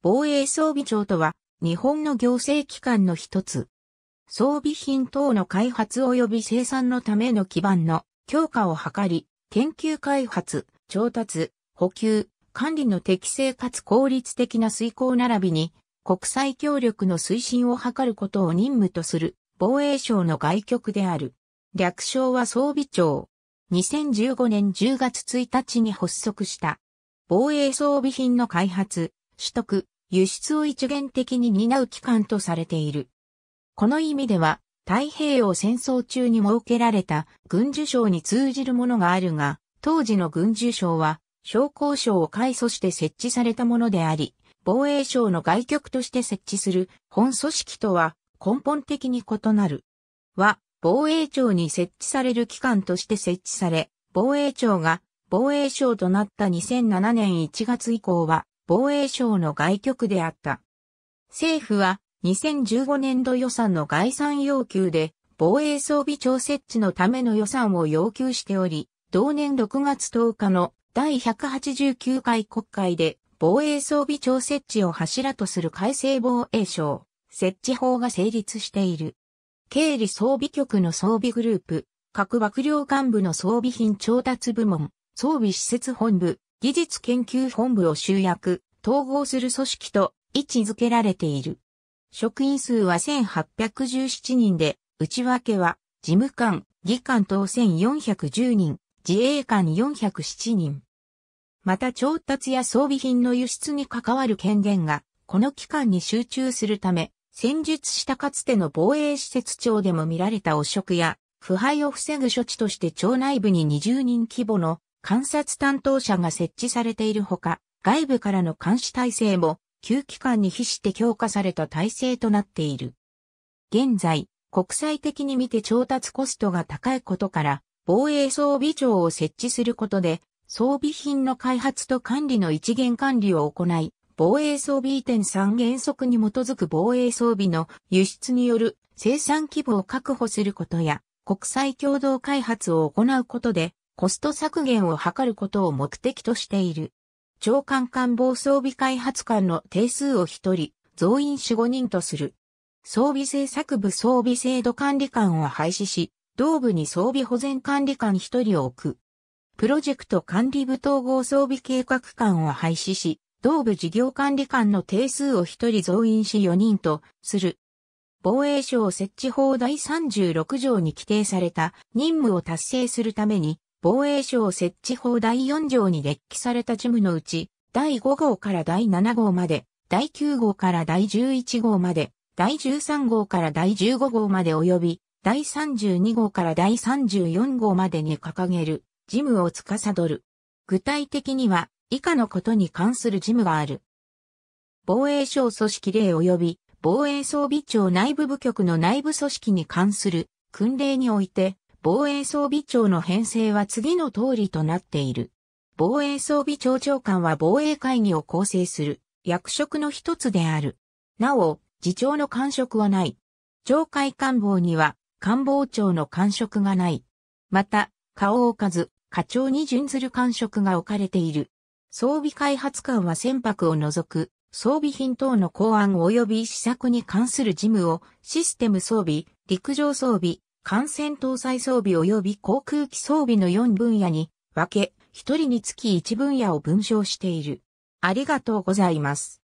防衛装備庁とは、日本の行政機関の一つ。装備品等の開発及び生産のための基盤の強化を図り、研究開発、調達、補給、管理の適正かつ効率的な遂行並びに、国際協力の推進を図ることを任務とする防衛省の外局である。略称は装備庁。2015年10月1日に発足した。防衛装備品の開発、取得、輸出を一元的に担う機関とされている。この意味では、太平洋戦争中に設けられた軍需省に通じるものがあるが、当時の軍需省は、商工省を改組して設置されたものであり、防衛省の外局として設置する本組織とは根本的に異なる。は、防衛庁に設置される機関として設置され、防衛庁が防衛省となった2007年1月以降は、防衛省の外局であった。政府は2015年度予算の概算要求で防衛装備庁設置のための予算を要求しており、同年6月10日の第189回国会で防衛装備庁設置を柱とする改正防衛省設置法が成立している。経理装備局の装備グループ、各幕僚幹部の装備品調達部門、装備施設本部、技術研究本部を集約、統合する組織と位置づけられている。職員数は1817人で、内訳は事務官、議官等1410人、自衛官407人。また調達や装備品の輸出に関わる権限が、この機関に集中するため、戦術したかつての防衛施設庁でも見られた汚職や、腐敗を防ぐ処置として庁内部に20人規模の観察担当者が設置されているほか、外部からの監視体制も、旧機関に比して強化された体制となっている。現在、国際的に見て調達コストが高いことから、防衛装備庁を設置することで、装備品の開発と管理の一元管理を行い、防衛装備移転3原則に基づく防衛装備の輸出による生産規模を確保することや、国際共同開発を行うことで、コスト削減を図ることを目的としている。長官官房装備開発官の定数を1人、増員4、5人とする。装備政策部装備制度管理官を廃止し、同部に装備保全管理官1人を置く。プロジェクト管理部統合装備計画官を廃止し、同部事業管理官の定数を1人増員し4人とする。防衛省設置法第36条に規定された任務を達成するために防衛省設置法第4条に列記された事務のうち、第5号から第7号まで、第9号から第11号まで、第13号から第15号まで及び、第32号から第34号までに掲げる事務を司る。具体的には以下のことに関する事務がある。防衛省組織令及び防衛装備庁内部部局の内部組織に関する訓令において防衛装備庁の編成は次の通りとなっている。防衛装備庁長官は防衛会議を構成する役職の一つである。なお、次長の官職はない。上海官房には官房長の官職がない。また、顔を置かず、課長に準ずる官職が置かれている。装備開発官は船舶を除く、装備品等の考案及び施策に関する事務をシステム装備、陸上装備、艦船搭載装備及び航空機装備の4分野に分け、1人につき1分野を分章している。ありがとうございます。